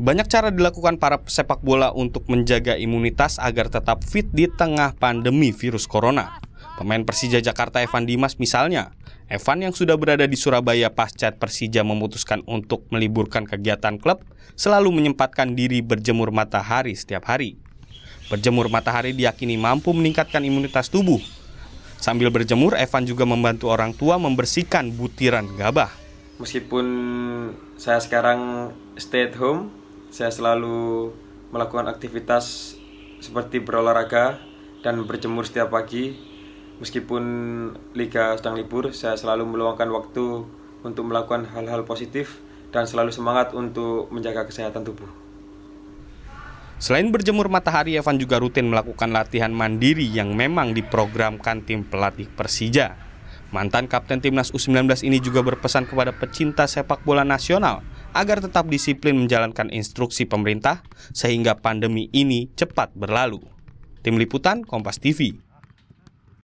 Banyak cara dilakukan para sepak bola untuk menjaga imunitas agar tetap fit di tengah pandemi virus corona. Pemain Persija Jakarta Evan Dimas misalnya, Evan yang sudah berada di Surabaya pasca Persija memutuskan untuk meliburkan kegiatan klub, selalu menyempatkan diri berjemur matahari setiap hari. Berjemur matahari diakini mampu meningkatkan imunitas tubuh. Sambil berjemur, Evan juga membantu orang tua membersihkan butiran gabah meskipun saya sekarang stay at home saya selalu melakukan aktivitas seperti berolahraga dan berjemur setiap pagi. Meskipun liga sedang libur, saya selalu meluangkan waktu untuk melakukan hal-hal positif dan selalu semangat untuk menjaga kesehatan tubuh. Selain berjemur matahari, Evan juga rutin melakukan latihan mandiri yang memang diprogramkan tim pelatih Persija. Mantan kapten timnas U19 ini juga berpesan kepada pecinta sepak bola nasional agar tetap disiplin menjalankan instruksi pemerintah sehingga pandemi ini cepat berlalu. Tim Liputan Kompas TV